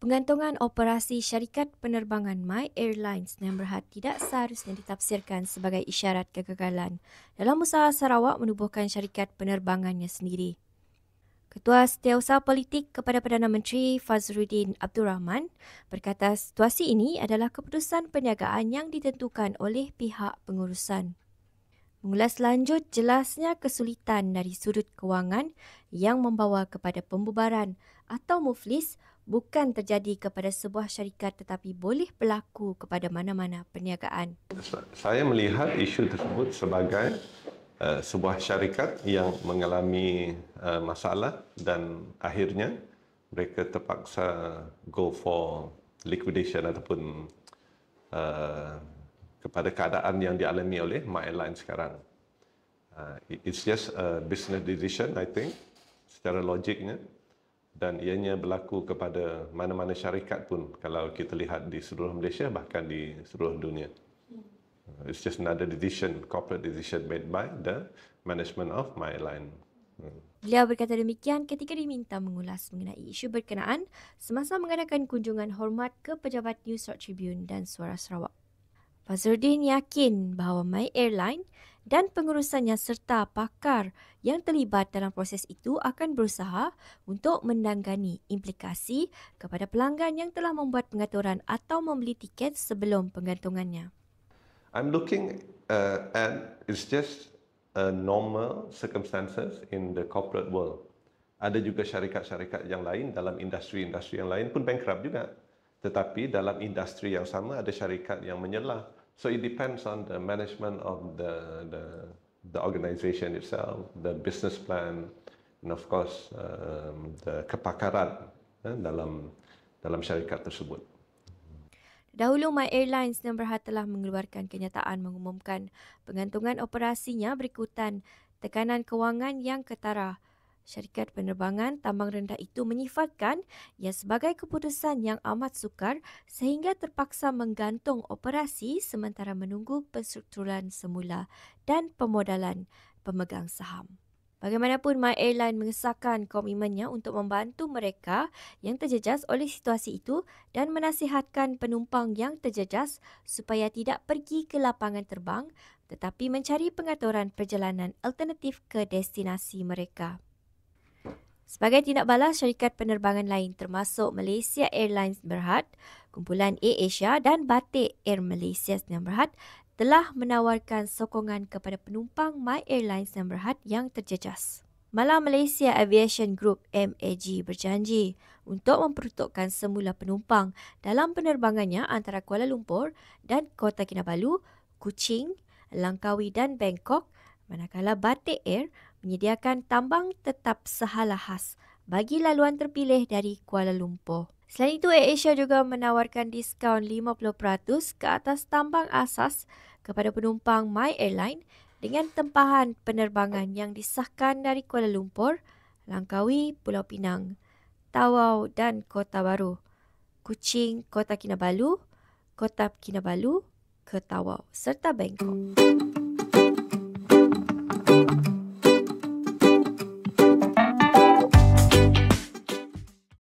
Penggantungan operasi syarikat penerbangan My Airlines yang Berhad tidak seharusnya ditafsirkan sebagai isyarat kegagalan dalam usaha Sarawak menubuhkan syarikat penerbangannya sendiri. Ketua Setiausaha Politik kepada Perdana Menteri Fazruddin Abdul Rahman berkata situasi ini adalah keputusan perniagaan yang ditentukan oleh pihak pengurusan. Mengulas lanjut jelasnya kesulitan dari sudut kewangan yang membawa kepada pembubaran atau muflis bukan terjadi kepada sebuah syarikat tetapi boleh berlaku kepada mana-mana perniagaan. Saya melihat isu tersebut sebagai uh, sebuah syarikat yang mengalami uh, masalah dan akhirnya mereka terpaksa go for liquidation ataupun uh, kepada keadaan yang dialami oleh my airline sekarang. Uh, it's just a business decision, I think, secara logiknya. Dan ianya berlaku kepada mana-mana syarikat pun kalau kita lihat di seluruh Malaysia, bahkan di seluruh dunia. Uh, it's just another decision, corporate decision made by the management of my airline. Hmm. Beliau berkata demikian ketika diminta mengulas mengenai isu berkenaan semasa mengadakan kunjungan hormat ke pejabat New South Tribune dan Suara Sarawak. Fazruddin yakin bahawa My Airline dan pengurusannya serta pakar yang terlibat dalam proses itu akan berusaha untuk menanggani implikasi kepada pelanggan yang telah membuat pengaturan atau membeli tiket sebelum penggantungannya. I'm looking uh, at it's just a uh, normal circumstances in the corporate world. Ada juga syarikat-syarikat yang lain dalam industri-industri yang lain pun bankrupt juga. Tetapi dalam industri yang sama ada syarikat yang menyelah. So it depends on the management of the the, the organization itself, the business plan, and of course um, the kepakaran eh, dalam dalam syarikat tersebut. Dahulu My Airlines yang Nambarha telah mengeluarkan kenyataan mengumumkan pengantungan operasinya berikutan tekanan kewangan yang ketara syarikat penerbangan tambang rendah itu menyifatkan ia sebagai keputusan yang amat sukar sehingga terpaksa menggantung operasi sementara menunggu penstrukturan semula dan pemodalan pemegang saham. Bagaimanapun, My Airline mengesahkan komitmennya untuk membantu mereka yang terjejas oleh situasi itu dan menasihatkan penumpang yang terjejas supaya tidak pergi ke lapangan terbang tetapi mencari pengaturan perjalanan alternatif ke destinasi mereka. Sebagai tindak balas, syarikat penerbangan lain termasuk Malaysia Airlines Berhad, Kumpulan Air Asia dan Batik Air Malaysia Sdn Bhd telah menawarkan sokongan kepada penumpang My Airlines Sdn Bhd yang terjejas. Malah Malaysia Aviation Group MAG berjanji untuk memperuntukkan semula penumpang dalam penerbangannya antara Kuala Lumpur dan Kota Kinabalu, Kuching, Langkawi dan Bangkok manakala Batik Air menyediakan tambang tetap sehalahas bagi laluan terpilih dari Kuala Lumpur. Selain itu, Air Asia juga menawarkan diskaun 50% ke atas tambang asas kepada penumpang My Airline dengan tempahan penerbangan yang disahkan dari Kuala Lumpur, Langkawi, Pulau Pinang, Tawau dan Kota Baru, Kuching, Kota Kinabalu, Kota Kinabalu, Ketawau serta Bangkok.